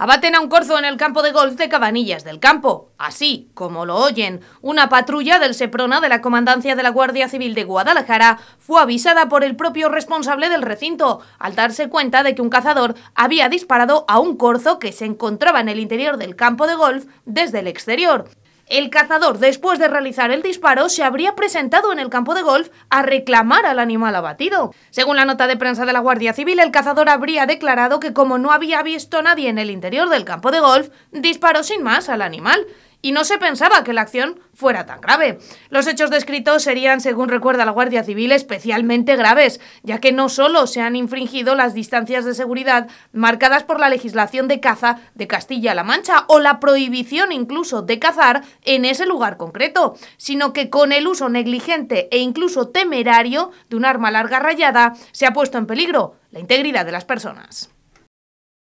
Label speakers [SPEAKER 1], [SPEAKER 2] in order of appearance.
[SPEAKER 1] Abaten a un corzo en el campo de golf de Cabanillas del Campo. Así, como lo oyen, una patrulla del Seprona de la Comandancia de la Guardia Civil de Guadalajara fue avisada por el propio responsable del recinto, al darse cuenta de que un cazador había disparado a un corzo que se encontraba en el interior del campo de golf desde el exterior. El cazador, después de realizar el disparo, se habría presentado en el campo de golf a reclamar al animal abatido. Según la nota de prensa de la Guardia Civil, el cazador habría declarado que como no había visto nadie en el interior del campo de golf, disparó sin más al animal y no se pensaba que la acción fuera tan grave. Los hechos descritos serían, según recuerda la Guardia Civil, especialmente graves, ya que no solo se han infringido las distancias de seguridad marcadas por la legislación de caza de Castilla-La Mancha o la prohibición incluso de cazar en ese lugar concreto, sino que con el uso negligente e incluso temerario de un arma larga rayada se ha puesto en peligro la integridad de las personas.